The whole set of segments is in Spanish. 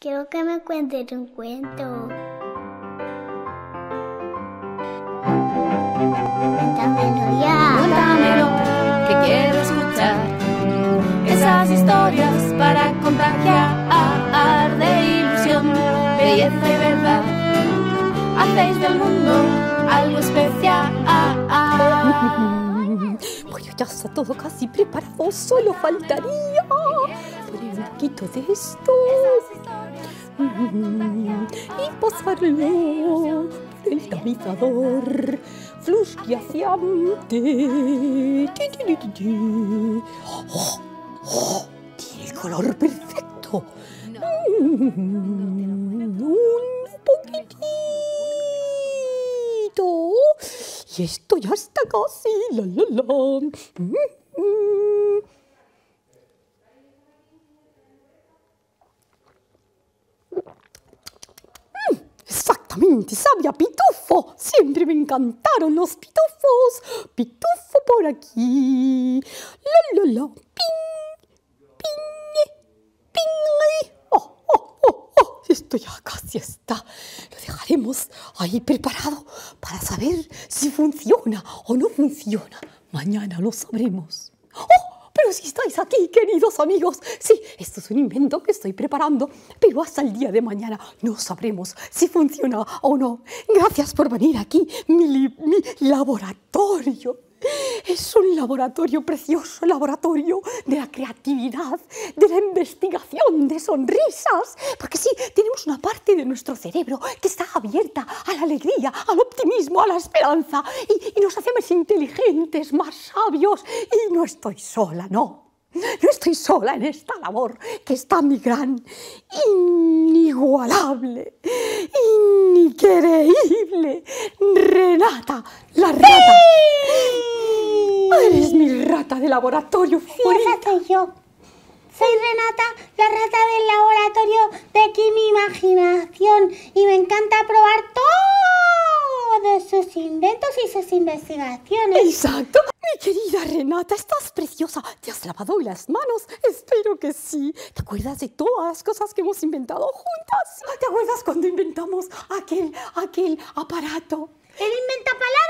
Quiero que me cuentes un cuento. Cuéntamelo ya. Cuéntamelo, que quiero escuchar esas historias para contagiar de ilusión, belleza y verdad. Hacéis del mundo algo especial. ya está todo casi preparado, solo faltaría un poquito de esto y mm, pasarlo por el tamizador fluye hacia ti. Oh, tiene el color perfecto. Mm, un poquitito. Y esto ya está casi. La, la, la. Mm, Exactamente, sabia pitufo. Siempre me encantaron los pitufos. Pitufo por aquí. La, Ping, ping, ping. Oh, oh, oh, oh. Esto ya casi está. Lo dejaremos ahí preparado para saber si funciona o no funciona. Mañana lo sabremos. ¡Oh! Pero si estáis aquí, queridos amigos, sí, esto es un invento que estoy preparando, pero hasta el día de mañana no sabremos si funciona o no. Gracias por venir aquí, mi, laboratorio. Es un laboratorio precioso, laboratorio de la creatividad, de la investigación, de sonrisas. Porque sí, tenemos una parte de nuestro cerebro que está abierta a la alegría, al optimismo, a la esperanza y, nos hace más inteligentes, más sabios. Y no estoy sola, no. No estoy sola en esta labor, que está mi gran, inigualable, increíble, Renata laboratorio sí, Esa soy yo. Soy Renata, la rata del laboratorio de mi Imaginación y me encanta probar todos sus inventos y sus investigaciones. Exacto. Mi querida Renata, estás preciosa. ¿Te has lavado las manos? Espero que sí. ¿Te acuerdas de todas las cosas que hemos inventado juntas? ¿Te acuerdas cuando inventamos aquel, aquel aparato? El inventa palabras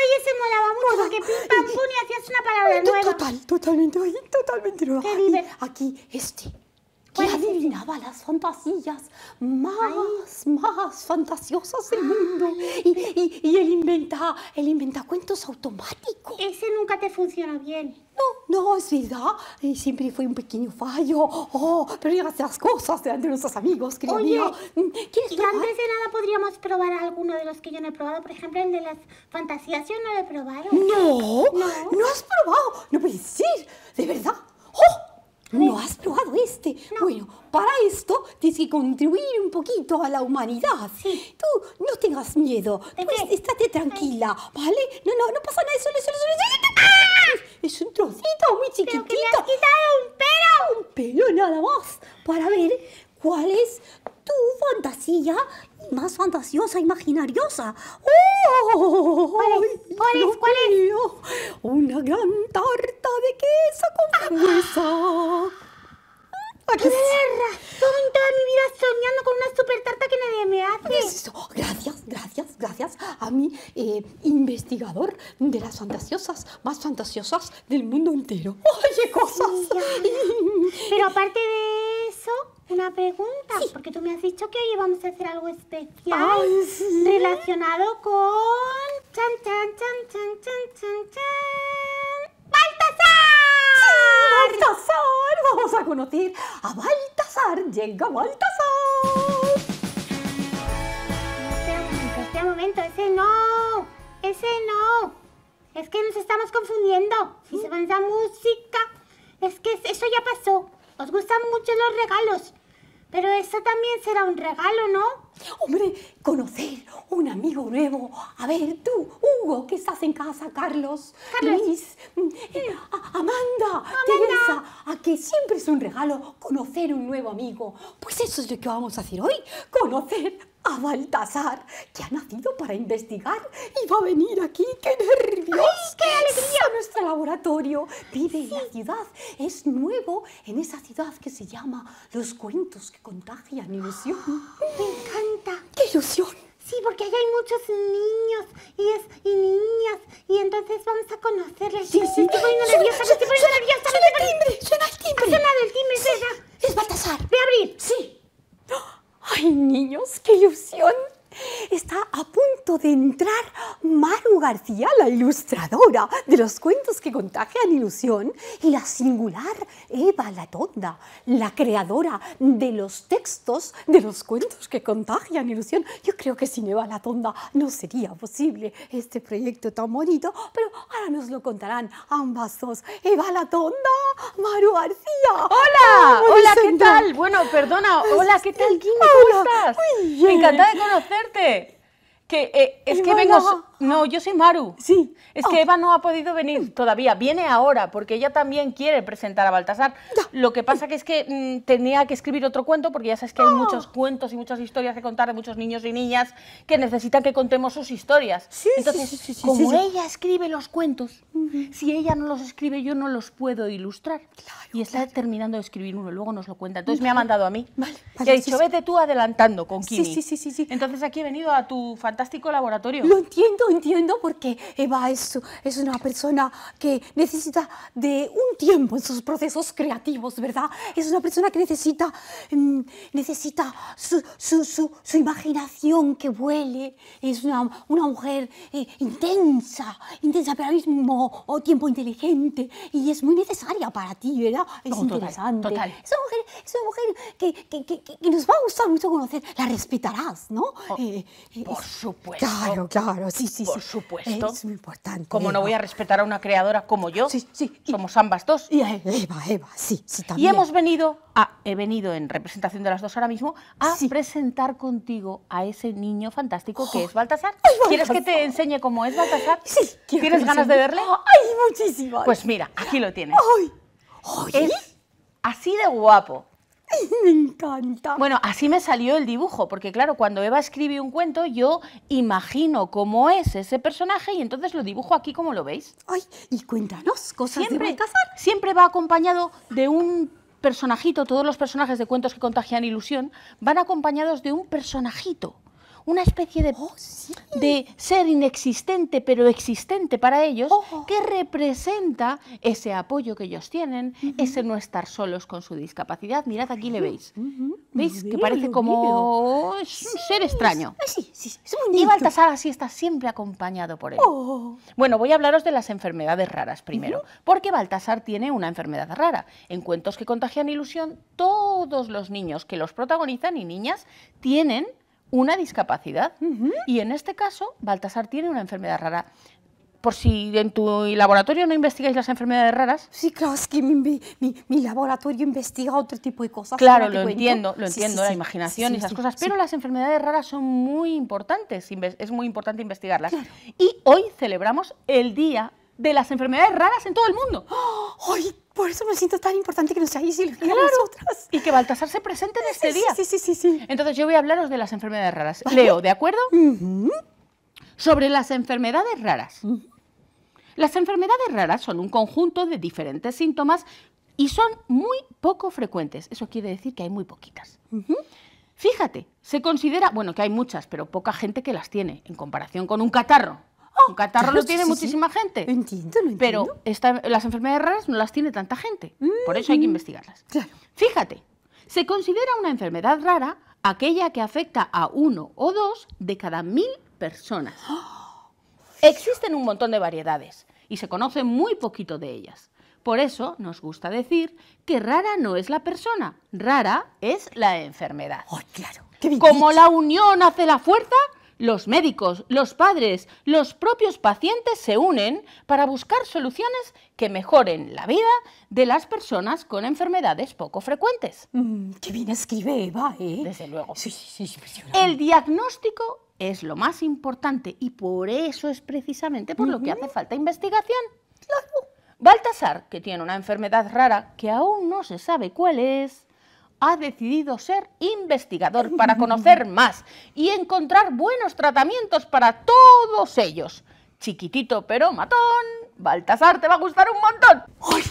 Ay, ese molaba mucho, porque pim pam pum y hacías una palabra nueva. Total, totalmente, totalmente nueva. aquí, este. Que adivinaba las fantasías más, más fantasiosas del mundo? Y, y, él inventa, él inventa cuentos automáticos. Ese nunca te funciona bien. No, no, es verdad. Siempre fue un pequeño fallo. Oh, pero pero digas las cosas delante de nuestros amigos, querido Oye, mío. Mm, y antes de nada podríamos probar alguno de los que yo no he probado. Por ejemplo, el de las fantasías yo no lo he probado. No, no, no has probado. No puedes decir, de verdad. No uh. has probado este. Bueno, para esto tienes que contribuir un poquito a la humanidad. Tú no tengas miedo. Tú pues, estate tranquila, ¿vale? No, no, no pasa nada. Solo, solo, solo. ¡Ah! ¡Ah! Es un trocito muy chiquitito. Pero que me has un pelo. Un pelo nada más. Para ver cuál es tu fantasía más fantasiosa e imaginariosa. ¡Oh! ¿Cuál es? ¿Cuál Una gran tarta de queso con ah. ¡Qué razón, toda mi vida soñando con una super tarta que nadie me hace. eso? Oh, gracias, gracias, gracias a mi eh, investigador de las fantasiosas, más fantasiosas del mundo entero. ¡Oye, cosas! Pero aparte de eso, una pregunta, porque tú me has dicho que hoy vamos a hacer algo especial relacionado con... Chan, chan, chan, chan, chan, chan, chan. Baltasar, vamos a conocer a Baltasar. Llega Baltasar. Este momento, Ese no, ese no. Es que nos estamos confundiendo. Si se van la música, es que eso ya pasó. Os gustan mucho los regalos. Pero eso también será un regalo, ¿no? Hombre, conocer un amigo nuevo. A ver, tú, Hugo, que estás en casa, Carlos, Luis, mm, eh, Amanda, Te Teresa, a que siempre es un regalo conocer un nuevo amigo. Pues eso es lo que vamos a hacer hoy, conocer a Baltasar, que ha nacido para investigar y va a venir aquí. ¡Qué nervios! ¡Qué alegría! A nuestro laboratorio vive en la ciudad. Es nuevo en esa ciudad que se llama Los Cuentos que Contagian Ilusión. ¡Me encanta! ¡Qué ilusión! Sí, porque allá hay muchos niños y, es, y niñas, y entonces vamos a conocerles. Sí, sí. Sí, estoy poniendo nerviosa, me estoy poniendo suena, nerviosa. Suena el timbre, suena el timbre. Ha sonado el timbre, sí, es Baltasar. Ve a abrir. Sí. ¡Ay, niños, qué ilusión! está a punto de entrar Maru García, la ilustradora de los cuentos que contagian ilusión, y la singular Eva Latonda, la creadora de los textos de los cuentos que contagian ilusión. Yo creo que sin Eva Latonda no sería posible este proyecto tan bonito, pero ahora nos lo contarán ambas dos. Eva Latonda, Maru García. Hola, hola, ¿qué tal? Bueno, perdona, hola, ¿qué tal, ¿Cómo estás? Encantada de conocerte. って Eh, es que vengo. no, yo soy Maru. Sí. Es que Eva no ha podido venir todavía. Viene ahora porque ella también quiere presentar a Baltasar. Lo que pasa es que mm, tenía que escribir otro cuento porque ya sabes que hay muchos cuentos y muchas historias que contar de muchos niños y niñas que necesitan que contemos sus historias. Sí, Entonces, sí, como ella escribe los cuentos, si ella no los escribe yo no los puedo ilustrar. y está terminando de escribir uno, luego nos lo cuenta. Entonces me ha mandado a mí. Vale. y ha dicho, vete tú adelantando con quién Sí, sí, sí, sí, Entonces aquí he venido a tu fantasía fantástico laboratorio. Lo entiendo, entiendo, porque Eva es, es una persona que necesita de un tiempo en sus procesos creativos, ¿verdad? Es una persona que necesita, mm, necesita su, su, su, imaginación que vuele. Es una, una mujer eh, intensa, intensa, pero al mismo o tiempo inteligente. Y es muy necesaria para ti, ¿verdad? Es interesante. Total, Es una mujer, que, que, que, nos va a gustar mucho conocer. La respetarás, ¿no? Oh, eh, eh, por, eh, Claro, claro, sí, sí. Por sí. supuesto. Es muy importante. Como no voy a respetar a una creadora como yo. Sí, sí. Somos ambas dos. Y Eva, Eva, sí, sí, también. Y hemos venido, a, he venido en representación de las dos ahora mismo, a presentar contigo a ese niño fantástico que oh, es Baltasar. ¿Quieres que te enseñe cómo es Baltasar? Sí. ¿Tienes ganas de verle? Ay, muchísimas. Pues mira, aquí lo tienes. Ay. Es así de guapo Me encanta. Bueno, así me salió el dibujo, porque claro, cuando Eva escribe un cuento, yo imagino cómo es ese personaje y entonces lo dibujo aquí como lo veis. Ay, y cuéntanos cosas siempre, Siempre va acompañado de un personajito, todos los personajes de cuentos que contagian ilusión van acompañados de un personajito una especie de, oh, de ser inexistente pero existente para ellos oh. que representa ese apoyo que ellos tienen, ese no estar solos con su discapacidad. Mirad, aquí le veis. ¿Veis? que parece como un ser extraño. sí, sí, Y Baltasar así está siempre acompañado por él. Oh. Bueno, voy a hablaros de las enfermedades raras primero, porque Baltasar tiene una enfermedad rara. En cuentos que contagian ilusión, todos los niños que los protagonizan y niñas tienen una discapacidad. Y en este caso, Baltasar tiene una enfermedad rara. Por si en tu laboratorio no investigáis las enfermedades raras. Sí, claro, es que mi, laboratorio investiga otro tipo de cosas. Claro, lo entiendo, lo entiendo, la imaginación y esas cosas. Pero las enfermedades raras son muy importantes, es muy importante investigarlas. Y hoy celebramos el Día de las enfermedades raras en todo el mundo. ¡Ay! Por eso me siento tan importante que nos hayáis claro. Y que Baltasar se presente en este día. Sí, sí, sí, sí. Entonces yo voy a hablaros de las enfermedades raras. Leo, ¿de acuerdo? Sobre las enfermedades raras. Las enfermedades raras son un conjunto de diferentes síntomas y son muy poco frecuentes. Eso quiere decir que hay muy poquitas. Fíjate, se considera, bueno, que hay muchas, pero poca gente que las tiene en comparación con un catarro. Un catarro lo tiene muchísima gente. entiendo, Pero las enfermedades raras no las tiene tanta gente. Por eso hay que mm, investigarlas. Fíjate, se considera una enfermedad rara aquella que afecta a uno o dos de cada mil personas. Existen un montón de variedades y se conoce muy poquito de ellas. Por eso nos gusta decir que rara no es la persona, rara es la enfermedad. Oh, claro. Como la unión hace la fuerza, los médicos, los padres, los propios pacientes se unen para buscar soluciones que mejoren la vida de las personas con enfermedades poco frecuentes. Mm, ¡Qué bien escribe Eva, eh! Desde luego. Sí, sí, sí, El diagnóstico es lo más importante y por eso es precisamente por lo que hace falta investigación. Baltasar, que tiene una enfermedad rara que aún no se sabe cuál es, ha decidido ser investigador para conocer más y encontrar buenos tratamientos para todos ellos. Chiquitito pero matón, Baltasar te va a gustar un montón. ¡Ay!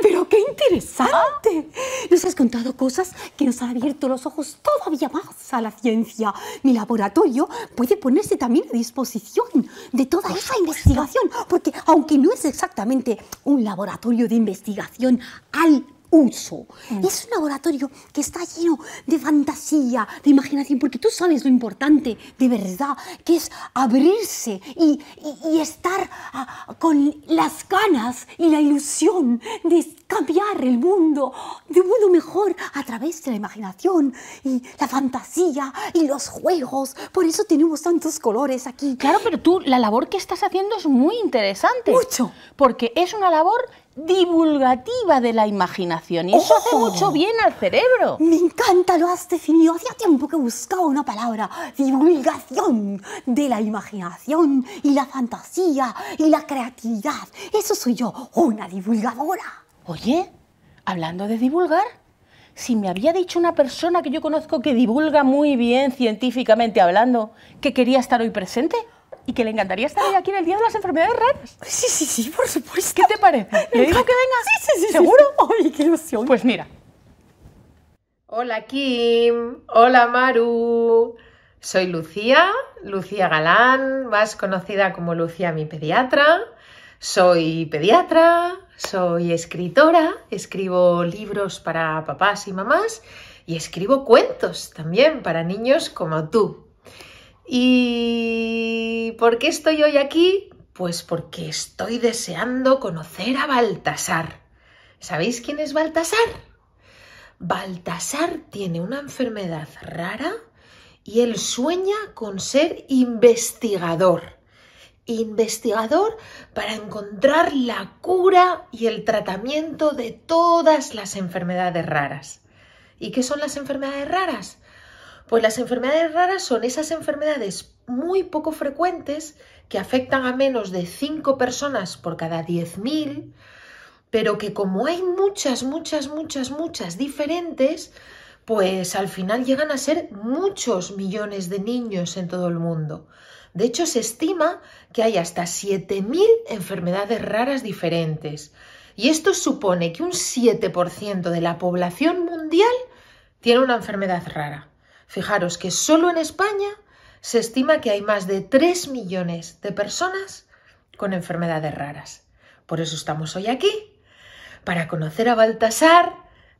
Pero qué interesante. Nos has contado cosas que nos han abierto los ojos todavía más a la ciencia. Mi laboratorio puede ponerse también a disposición de toda esa investigación, porque aunque no es exactamente un laboratorio de investigación al uso. Mm. Es un laboratorio que está lleno de fantasía, de imaginación, porque tú sabes lo importante de verdad, que es abrirse y, estar ah, con las ganas y la ilusión de cambiar el mundo, de un mundo mejor a través de la imaginación y la fantasía y los juegos. Por eso tenemos tantos colores aquí. Claro, pero tú, la labor que estás haciendo es muy interesante. Mucho. Porque es una labor divulgativa de la imaginación y eso hace mucho bien al cerebro. Me encanta, lo has definido. Hacía tiempo que buscaba una palabra. Divulgación de la imaginación y la fantasía y la creatividad. Eso soy yo, una divulgadora. Oye, hablando de divulgar, si me había dicho una persona que yo conozco que divulga muy bien científicamente hablando, que quería estar hoy presente y que le encantaría estar aquí en el Día de las Enfermedades Raras. Sí, sí, sí, por supuesto. ¿Qué te parece? ¿Le digo que venga? Sí, sí, sí. ¿Seguro? Ay, qué ilusión. Pues mira. Hola Kim, hola Maru. Soy Lucía, Lucía Galán, más conocida como Lucía mi pediatra. Soy pediatra, soy escritora, escribo libros para papás y mamás y escribo cuentos también para niños como tú. ¿Y por qué estoy hoy aquí? Pues porque estoy deseando conocer a Baltasar. ¿Sabéis quién es Baltasar? Baltasar tiene una enfermedad rara y él sueña con ser investigador. Investigador para encontrar la cura y el tratamiento de todas las enfermedades raras. ¿Y qué son las enfermedades raras? Pues las enfermedades raras son esas enfermedades muy poco frecuentes que afectan a menos de 5 personas por cada 10.000, pero que como hay muchas, muchas, muchas, muchas diferentes, pues al final llegan a ser muchos millones de niños en todo el mundo. De hecho, se estima que hay hasta 7.000 enfermedades raras diferentes. Y esto supone que un 7% de la población mundial tiene una enfermedad rara. Fijaros que solo en España se estima que hay más de 3 millones de personas con enfermedades raras. Por eso estamos hoy aquí, para conocer a Baltasar,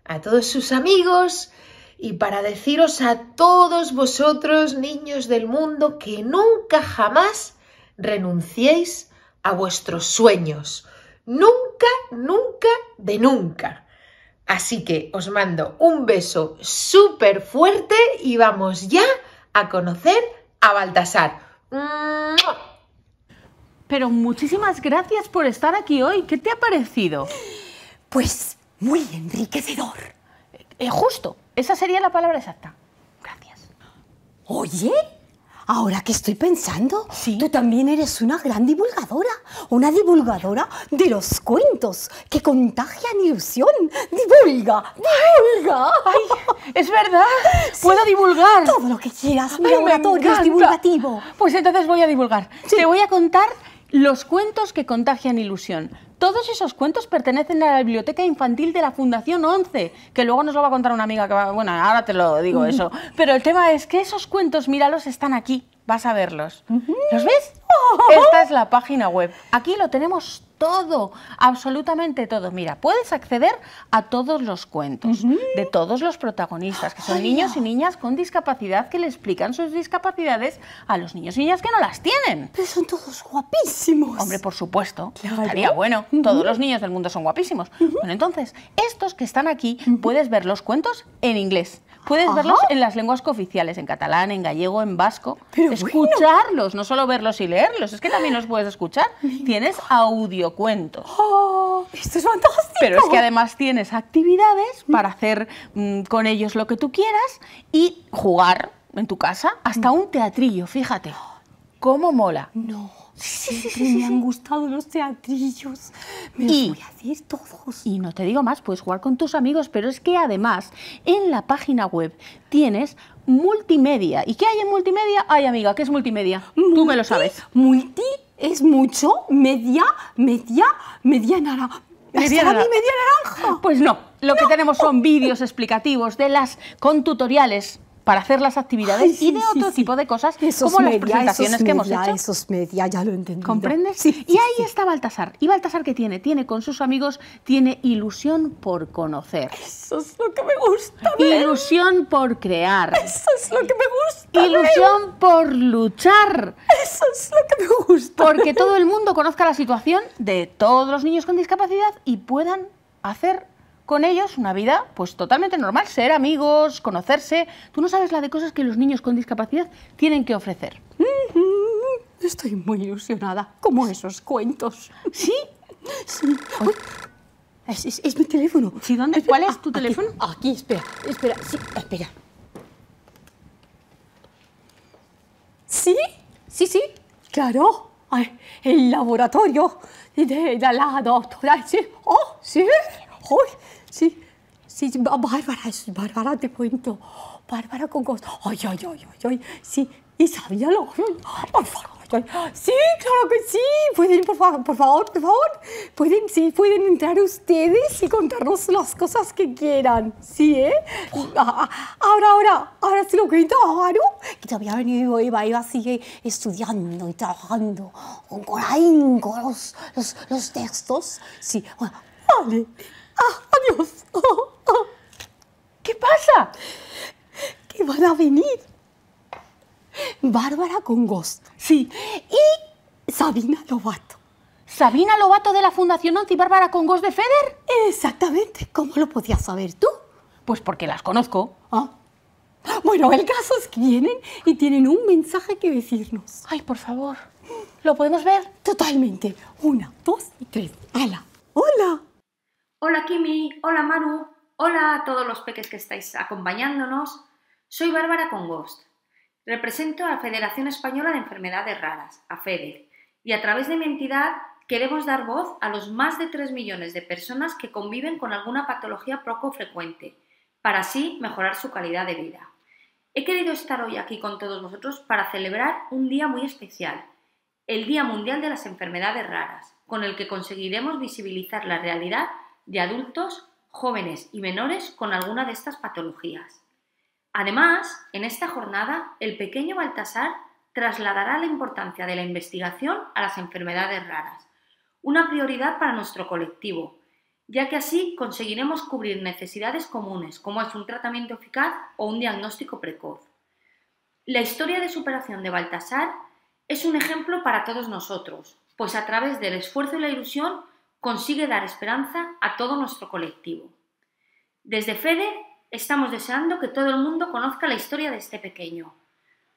a todos sus amigos y para deciros a todos vosotros, niños del mundo, que nunca jamás renunciéis a vuestros sueños. Nunca, nunca, de nunca. Así que os mando un beso súper fuerte y vamos ya a conocer a Baltasar. Pero muchísimas gracias por estar aquí hoy. ¿Qué te ha parecido? Pues muy enriquecedor. Es eh, eh, justo, esa sería la palabra exacta. Gracias. Oye, Ahora que estoy pensando, tú también eres una gran divulgadora, una divulgadora de los cuentos que contagian ilusión. Divulga, divulga. es verdad, puedo divulgar. Todo lo que quieras, mi Ay, es divulgativo. Pues entonces voy a divulgar. Te voy a contar los cuentos que contagian ilusión. Todos esos cuentos pertenecen a la biblioteca infantil de la Fundación 11, que luego nos lo va a contar una amiga que va... Bueno, ahora te lo digo eso. Pero el tema es que esos cuentos, míralos, están aquí vas a verlos. ¿Los ves? Oh. Esta es la página web. Aquí lo tenemos todo, absolutamente todo. Mira, puedes acceder a todos los cuentos de todos los protagonistas, que son niños y niñas con discapacidad que le explican sus discapacidades a los niños y niñas que no las tienen. Pero son todos guapísimos. Hombre, por supuesto. Estaría bueno. Todos los niños del mundo son guapísimos. Bueno, entonces, estos que están aquí, puedes ver los cuentos en inglés puedes verlos en las lenguas cooficiales, en catalán, en gallego, en vasco. Escucharlos, no solo verlos y leerlos, es que ah. también los puedes escuchar. Tienes audiocuentos. Oh, esto es fantástico. Pero es que además tienes actividades para hacer mm, con ellos lo que tú quieras y jugar en tu casa hasta mm. un teatrillo, fíjate. ¿Cómo mola? No siempre me han gustado los teatrillos. Me los voy a hacer todos. Y no te digo más, puedes jugar con tus amigos, pero es que además en la página web tienes multimedia. ¿Y qué hay en multimedia? Ay, amiga, ¿qué es multimedia? Tú me lo sabes. Multi es mucho, media, media, Media naranja. media naranja? Pues no, lo que tenemos son vídeos explicativos de las con tutoriales para hacer las actividades y de otro tipo de cosas como las presentaciones que hemos hecho. Esos media, ya lo ¿Comprendes? y ahí está Baltasar. ¿Y Baltasar qué tiene? Tiene con sus amigos, tiene ilusión por conocer. Eso es lo que me gusta. Ilusión por crear. Eso es lo que me gusta. Ilusión por luchar. Eso es lo que me gusta. Porque todo el mundo conozca la situación de todos los niños con discapacidad y puedan hacer con ellos una vida pues totalmente normal, ser amigos, conocerse. Tú no sabes la de cosas que los niños con discapacidad tienen que ofrecer. Estoy muy ilusionada, como esos cuentos. ¿Sí? Sí. Es, mi teléfono. ¿Sí, dónde? ¿Cuál es ah, tu teléfono? Aquí, espera, espera, sí, espera. ¿Sí? Sí, sí. Claro. el laboratorio de, la, doctora. Sí. Oh, sí. Sí, sí, ah, Bárbara, Bárbara, te cuento. Bárbara con cosas. Ay, ay, ay, ay, ay. Sí, y sabía lo. Por favor. Sí, claro que sí. Pueden, por, favor, por favor, por favor. Pueden, sí, pueden entrar ustedes y contarnos las cosas que quieran. Sí, ¿eh? Ah, ah, ahora, ahora, ahora sí lo que claro. Que todavía iba, iba, sigue estudiando y trabajando con, con, los, los, textos. Sí, vale. ¡Ah, adiós! ¿Qué pasa? Que van a venir Bárbara Congost, sí, y Sabina Lobato. ¿Sabina Lobato de la Fundación Antibárbara y Bárbara Congost de FEDER? Exactamente, ¿cómo lo podías saber tú? Pues porque las conozco. Ah. Bueno, el caso es que vienen y tienen un mensaje que decirnos. Ay, por favor. ¿Lo podemos ver? Totalmente. Una, dos y tres. ¡Hala! ¡Hola! Hola Kimi, hola Maru, hola a todos los peques que estáis acompañándonos. Soy Bárbara Congost. Represento a la Federación Española de Enfermedades Raras, a FEDER, y a través de mi entidad queremos dar voz a los más de 3 millones de personas que conviven con alguna patología poco frecuente, para así mejorar su calidad de vida. He querido estar hoy aquí con todos vosotros para celebrar un día muy especial, el Día Mundial de las Enfermedades Raras, con el que conseguiremos visibilizar la realidad de adultos, jóvenes y menores con alguna de estas patologías. Además, en esta jornada, el pequeño Baltasar trasladará la importancia de la investigación a las enfermedades raras, una prioridad para nuestro colectivo, ya que así conseguiremos cubrir necesidades comunes como es un tratamiento eficaz o un diagnóstico precoz. La historia de superación de Baltasar es un ejemplo para todos nosotros, pues a través del esfuerzo y la ilusión consigue dar esperanza a todo nuestro colectivo. Desde FEDE estamos deseando que todo el mundo conozca la historia de este pequeño.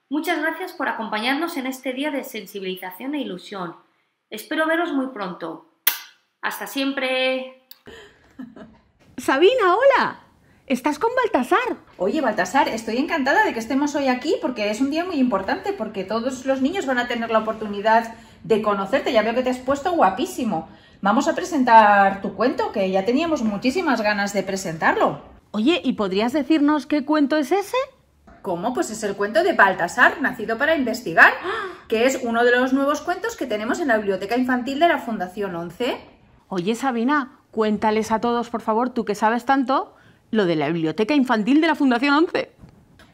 Muchas gracias por acompañarnos en este día de sensibilización e ilusión. Espero veros muy pronto. Hasta siempre. Sabina, hola. Estás con Baltasar. Oye, Baltasar, estoy encantada de que estemos hoy aquí porque es un día muy importante porque todos los niños van a tener la oportunidad de conocerte. Ya veo que te has puesto guapísimo. Vamos a presentar tu cuento, que ya teníamos muchísimas ganas de presentarlo. Oye, ¿y podrías decirnos qué cuento es ese? ¿Cómo? Pues es el cuento de Baltasar, nacido para investigar, ¡Ah! que es uno de los nuevos cuentos que tenemos en la Biblioteca Infantil de la Fundación 11. Oye, Sabina, cuéntales a todos, por favor, tú que sabes tanto, lo de la Biblioteca Infantil de la Fundación 11.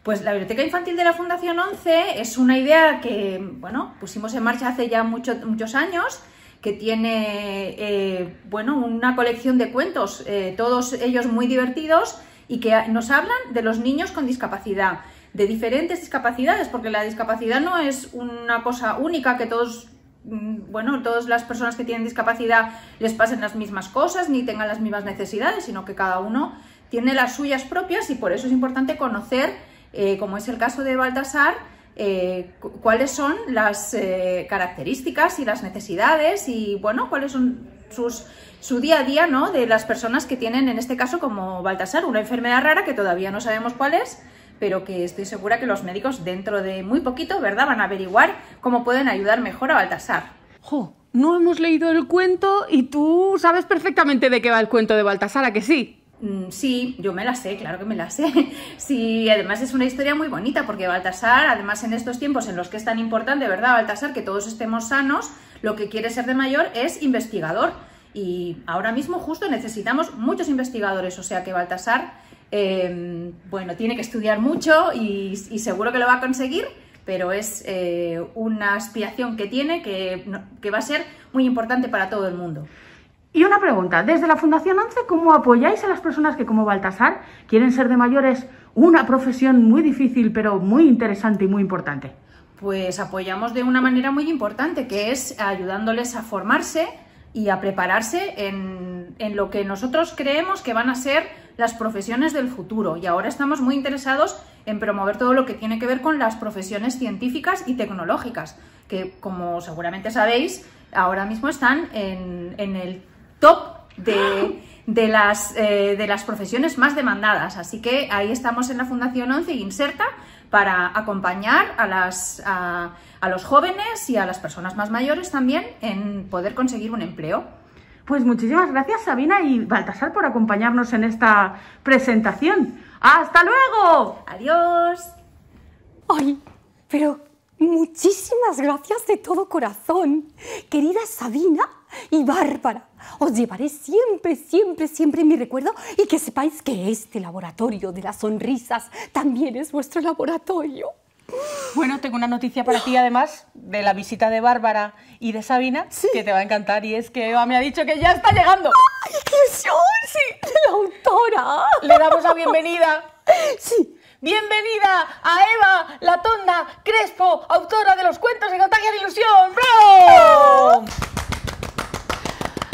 Pues la Biblioteca Infantil de la Fundación 11 es una idea que bueno, pusimos en marcha hace ya muchos años, que tiene eh, bueno, una colección de cuentos, eh, todos ellos muy divertidos y que nos hablan de los niños con discapacidad, de diferentes discapacidades, porque la discapacidad no es una cosa única que todos mm, bueno, todas las personas que tienen discapacidad les pasen las mismas cosas ni tengan las mismas necesidades, sino que cada uno tiene las suyas propias y por eso es importante conocer eh, como es el caso de Baltasar, eh, cuáles son las eh, características y las necesidades y bueno, cuáles son sus, su día a día ¿no? de las personas que tienen, en este caso como Baltasar, una enfermedad rara que todavía no sabemos cuál es, pero que estoy segura que los médicos dentro de muy poquito, ¿verdad?, van a averiguar cómo pueden ayudar mejor a Baltasar. ¡Jo! No hemos leído el cuento y tú sabes perfectamente de qué va el cuento de Baltasar, ¿a que sí? Mm, sí, yo me la sé, claro que me la sé. Sí, además es una historia muy bonita porque Baltasar, además en estos tiempos en los que es tan importante, ¿verdad, Baltasar? Que todos estemos sanos, lo que quiere ser de mayor es investigador. Y ahora mismo justo necesitamos muchos investigadores, o sea que Baltasar, em, bueno, tiene que estudiar mucho y, seguro que lo va a conseguir, pero es eh, una aspiración que tiene que, que va a ser muy importante para todo el mundo. Y una pregunta, desde la Fundación 11, ¿cómo apoyáis a las personas que como Baltasar quieren ser de mayores? Una profesión muy difícil, pero muy interesante y muy importante. Pues apoyamos de una manera muy importante, que es ayudándoles a formarse y a prepararse en, lo que nosotros creemos que van a ser las profesiones del futuro. Y ahora estamos muy interesados en promover todo lo que tiene que ver con las profesiones científicas y tecnológicas, que como seguramente sabéis, ahora mismo están en, en el top de, las, eh, de las profesiones más demandadas. Así que ahí estamos en la Fundación 11 Inserta para acompañar a, las, a, a los jóvenes y a las personas más mayores también en poder conseguir un empleo. Pues muchísimas gracias Sabina y Baltasar por acompañarnos en esta presentación. ¡Hasta luego! ¡Adiós! ¡Ay! Pero muchísimas gracias de todo corazón, querida Sabina y bárbara. Os llevaré siempre, siempre, siempre en mi recuerdo y que sepáis que este laboratorio de las sonrisas también es vuestro laboratorio. Bueno, tengo una noticia para ti además de la visita de Bárbara y de Sabina que te va a encantar y es que Eva me ha dicho que ya está llegando. ¡Ay, qué Sí, la autora. Le damos la bienvenida. Sí. Bienvenida a Eva, la tonda Crespo, autora de los cuentos de Contagia de Ilusión. ¡Bravo!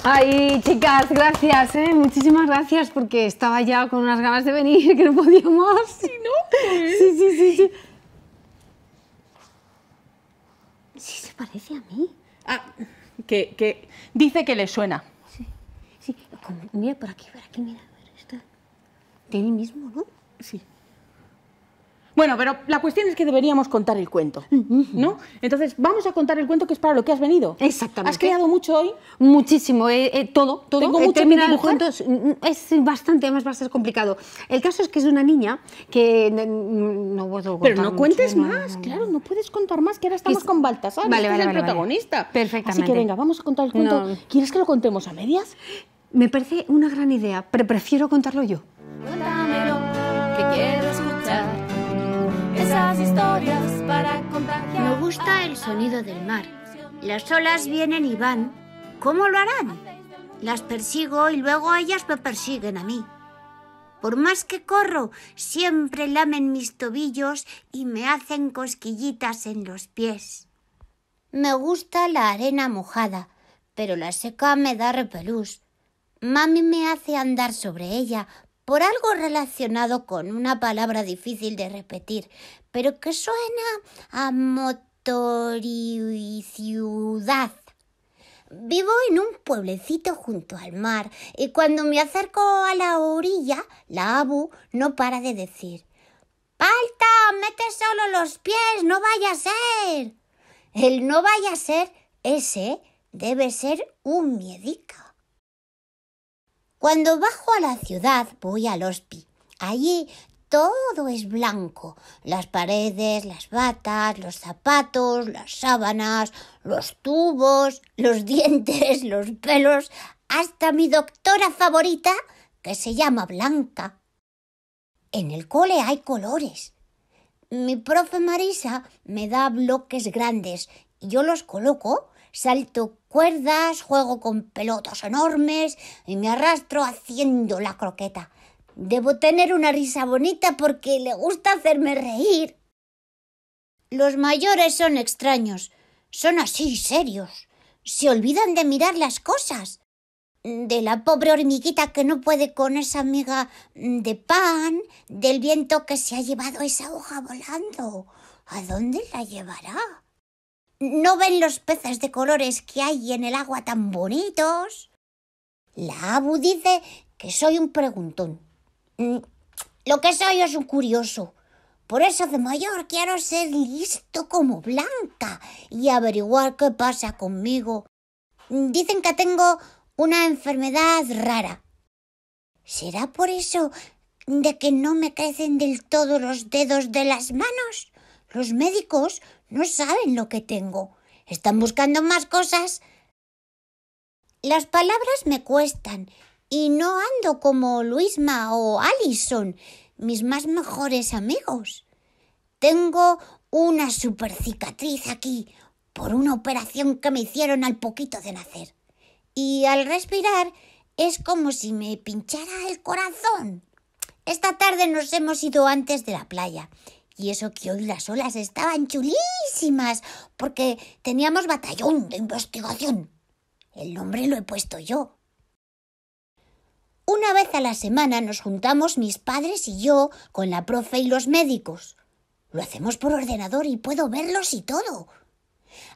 Ay, chicas, gracias, ¿eh? muchísimas gracias porque estaba ya con unas ganas de venir que no más. Sí, ¿no? Sí, sí, sí, sí. Sí, se parece a mí. Ah, que, que dice que le suena. Sí, sí. Mira, por aquí, por aquí, mira. Está. De el mismo, ¿no? Sí. Bueno, pero la cuestión es que deberíamos contar el cuento, ¿no? Entonces, vamos a contar el cuento que es para lo que has venido. Exactamente. ¿Has creado mucho hoy? Muchísimo, eh, eh todo, todo. Tengo mucho que mm, es bastante, además va a ser complicado. El caso es que es de una niña que no puedo contar Pero no cuentes más, claro, no puedes contar más, que ahora estamos con Baltasar, vale, este vale, el protagonista. Perfectamente. Así que venga, vamos a contar el cuento. ¿Quieres que lo contemos a medias? Me parece una gran idea, pero prefiero contarlo yo. Hola. Me gusta el sonido del mar. Las olas vienen y van. ¿Cómo lo harán? Las persigo y luego ellas me persiguen a mí. Por más que corro, siempre lamen mis tobillos y me hacen cosquillitas en los pies. Me gusta la arena mojada, pero la seca me da repelús. Mami me hace andar sobre ella por algo relacionado con una palabra difícil de repetir, pero que suena a motoricidad. Vivo en un pueblecito junto al mar y cuando me acerco a la orilla, la abu no para de decir ¡Palta! ¡Mete solo los pies! ¡No vaya a ser! El no vaya a ser ese debe ser un miedica. Cuando bajo a la ciudad voy al hospi. Allí todo es blanco. Las paredes, las batas, los zapatos, las sábanas, los tubos, los dientes, los pelos, hasta mi doctora favorita, que se llama Blanca. En el cole hay colores. Mi profe Marisa me da bloques grandes y yo los coloco salto cuerdas, juego con pelotas enormes y me arrastro haciendo la croqueta. Debo tener una risa bonita porque le gusta hacerme reír. Los mayores son extraños, son así serios. Se olvidan de mirar las cosas. De la pobre hormiguita que no puede con esa miga de pan, del viento que se ha llevado esa hoja volando. ¿A dónde la llevará? ¿No ven los peces de colores que hay en el agua tan bonitos? La Abu dice que soy un preguntón. Mm, lo que soy es un curioso. Por eso de mayor quiero ser listo como Blanca y averiguar qué pasa conmigo. Dicen que tengo una enfermedad rara. ¿Será por eso de que no me crecen del todo los dedos de las manos? Los médicos no saben lo que tengo. Están buscando más cosas. Las palabras me cuestan y no ando como Luisma o Alison, mis más mejores amigos. Tengo una super cicatriz aquí por una operación que me hicieron al poquito de nacer. Y al respirar es como si me pinchara el corazón. Esta tarde nos hemos ido antes de la playa y eso que hoy las olas estaban chulísimas, porque teníamos batallón de investigación. El nombre lo he puesto yo. Una vez a la semana nos juntamos mis padres y yo con la profe y los médicos. Lo hacemos por ordenador y puedo verlos y todo.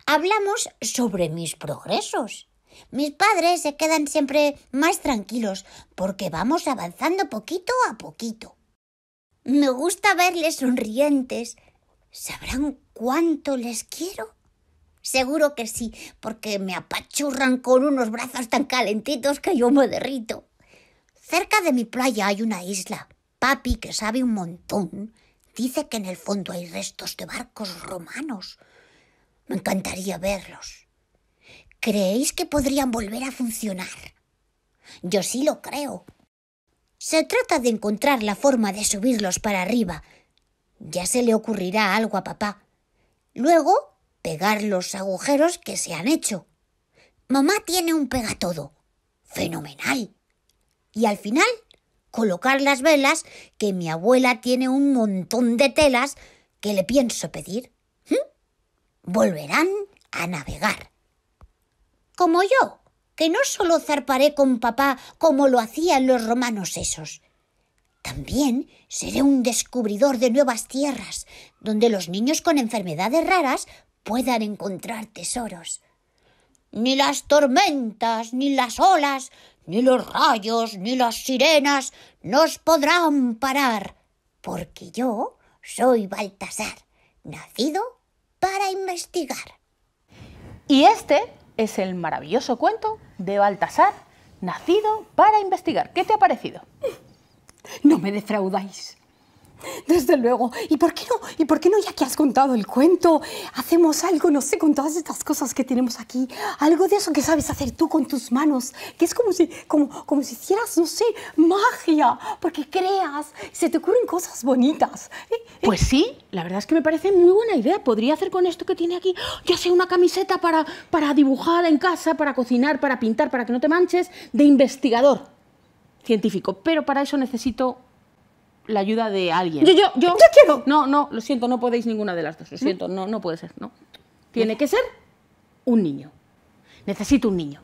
Hablamos sobre mis progresos. Mis padres se quedan siempre más tranquilos porque vamos avanzando poquito a poquito. Me gusta verles sonrientes. ¿Sabrán cuánto les quiero? Seguro que sí, porque me apachurran con unos brazos tan calentitos que yo me derrito. Cerca de mi playa hay una isla. Papi, que sabe un montón, dice que en el fondo hay restos de barcos romanos. Me encantaría verlos. ¿Creéis que podrían volver a funcionar? Yo sí lo creo. Se trata de encontrar la forma de subirlos para arriba. Ya se le ocurrirá algo a papá. Luego, pegar los agujeros que se han hecho. Mamá tiene un pegatodo. Fenomenal. Y al final, colocar las velas, que mi abuela tiene un montón de telas que le pienso pedir. ¿Mm? Volverán a navegar. Como yo que no solo zarparé con papá como lo hacían los romanos esos, también seré un descubridor de nuevas tierras, donde los niños con enfermedades raras puedan encontrar tesoros. Ni las tormentas, ni las olas, ni los rayos, ni las sirenas nos podrán parar, porque yo soy Baltasar, nacido para investigar. Y este es el maravilloso cuento de Baltasar, nacido para investigar. ¿Qué te ha parecido? No me defraudáis. Desde luego. ¿Y por qué no? ¿Y por qué no, ya que has contado el cuento, hacemos algo, no sé, con todas estas cosas que tenemos aquí? Algo de eso que sabes hacer tú con tus manos, que es como si, como, como si hicieras, no sé, magia, porque creas, se te ocurren cosas bonitas. ¿eh? ¿Eh? Pues sí, la verdad es que me parece muy buena idea. Podría hacer con esto que tiene aquí, ya sé, una camiseta para dibujar en casa, para cocinar, para pintar, para que no te manches, de investigador científico. Pero para eso necesito la ayuda de alguien. Yo, yo, yo. quiero. No, no, lo siento, no podéis ninguna de las dos. Lo siento, no, no puede ser, no. Tiene que ser un niño. Necesito un niño.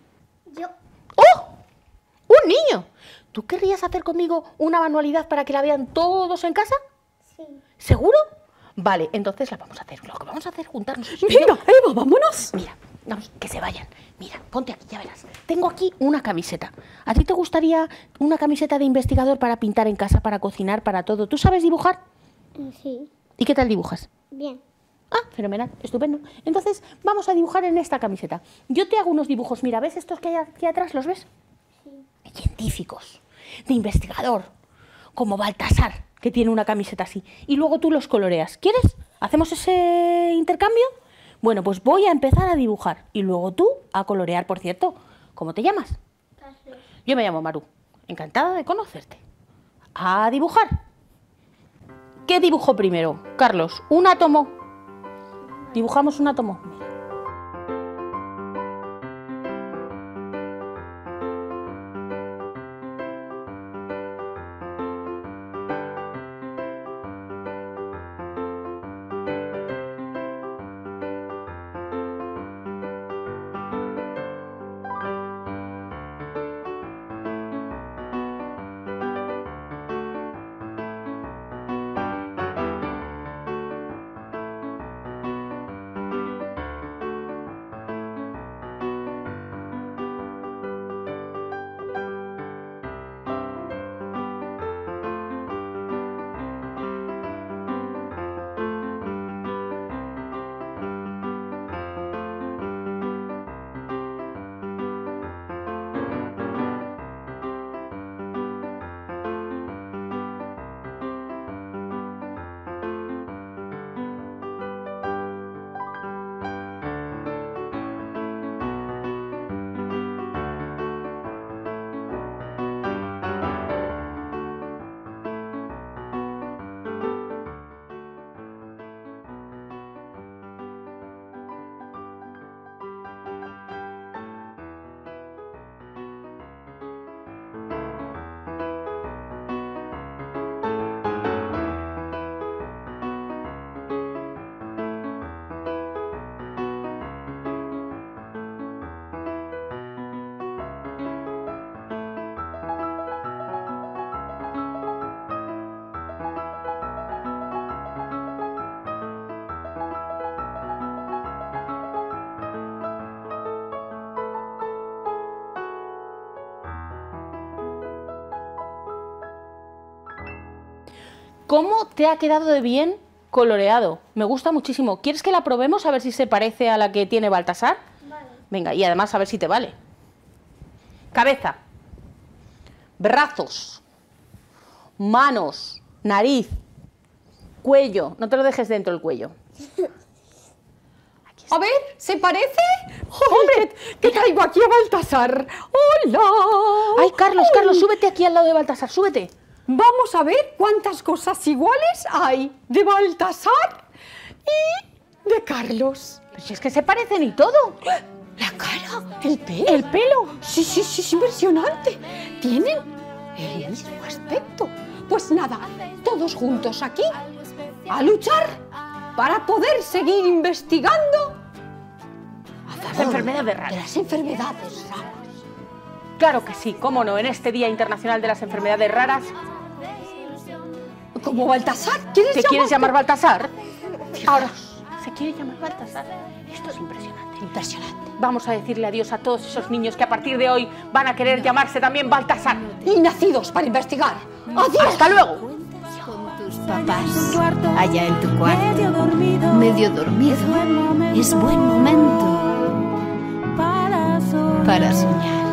Yo. ¡Oh! ¡Un niño! ¿Tú querrías hacer conmigo una manualidad para que la vean todos en casa? Sí. ¿Seguro? Vale, entonces la vamos a hacer. Lo que vamos a hacer es juntarnos. Mira, Eva, vámonos. Mira, vamos, que se vayan. Mira, ponte aquí, ya verás. Tengo aquí una camiseta. ¿A ti te gustaría una camiseta de investigador para pintar en casa, para cocinar, para todo? ¿Tú sabes dibujar? Mm, sí. ¿Y qué tal dibujas? Bien. Ah, fenomenal, estupendo. Entonces, vamos a dibujar en esta camiseta. Yo te hago unos dibujos. Mira, ¿ves estos que hay aquí atrás? ¿Los ves? Sí. Científicos, de investigador, como Baltasar, que tiene una camiseta así. Y luego tú los coloreas. ¿Quieres? ¿Hacemos ese intercambio? Bueno, pues voy a empezar a dibujar y luego tú a colorear, por cierto. ¿Cómo te llamas? Yo me llamo Maru. Encantada de conocerte. A dibujar. ¿Qué dibujo primero? Carlos, un átomo. Dibujamos un átomo. ¿Cómo te ha quedado de bien coloreado? Me gusta muchísimo. ¿Quieres que la probemos a ver si se parece a la que tiene Baltasar? Vale. Venga, y además a ver si te vale. Cabeza, brazos, manos, nariz, cuello. No te lo dejes dentro del cuello. A ver, ¿se parece? ¡Hombre! ¿Qué traigo aquí a Baltasar? ¡Hola! ¡Ay, Carlos, Carlos, súbete aquí al lado de Baltasar! ¡Súbete! Vamos a ver cuántas cosas iguales hay de Baltasar y de Carlos. si pues es que se parecen y todo. La cara, el pelo. El pelo. Sí, sí, sí, es impresionante. Tienen el mismo aspecto. Pues nada, todos juntos aquí a luchar para poder seguir investigando a enfermedades raras. las enfermedades raras. Claro que sí, cómo no, en este Día Internacional de las Enfermedades Raras ¿Como Baltasar? ¿Quieres ¿Te quieres llamar Baltasar? Ahora, ¿se quiere llamar Baltasar? Esto es impresionante. Impresionante. Vamos a decirle adiós a todos esos niños que a partir de hoy van a querer llamarse también Baltasar. Y nacidos para investigar. ¡Adiós! ¡Hasta luego! papás, allá en tu cuarto, medio dormido, medio dormido. es buen momento, para soñar.